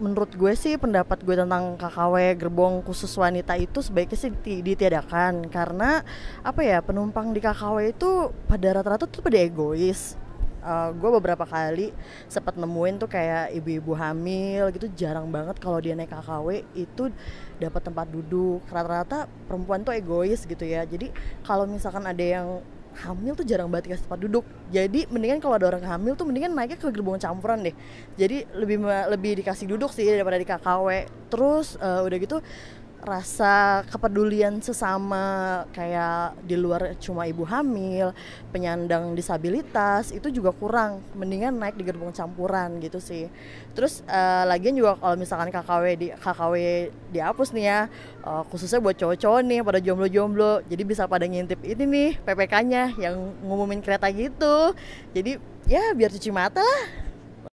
menurut gue sih pendapat gue tentang KKW gerbong khusus wanita itu sebaiknya sih di, ditiadakan karena apa ya penumpang di KKW itu pada rata-rata tuh pada egois uh, gue beberapa kali sempat nemuin tuh kayak ibu-ibu hamil gitu jarang banget kalau dia naik KKW itu dapat tempat duduk rata-rata perempuan tuh egois gitu ya jadi kalau misalkan ada yang hamil tuh jarang banget dikasih tempat duduk jadi mendingan kalau ada orang hamil tuh mendingan naiknya ke gerbong campuran deh jadi lebih lebih dikasih duduk sih daripada di KKW terus uh, udah gitu rasa kepedulian sesama kayak di luar cuma ibu hamil, penyandang disabilitas itu juga kurang. Mendingan naik di gerbong campuran gitu sih. Terus uh, lagian juga kalau misalkan KKW di KKW dihapus nih ya, uh, khususnya buat cowok-cowok nih pada jomblo-jomblo, jadi bisa pada ngintip ini nih PPK-nya yang ngumumin kereta gitu. Jadi ya biar cuci mata lah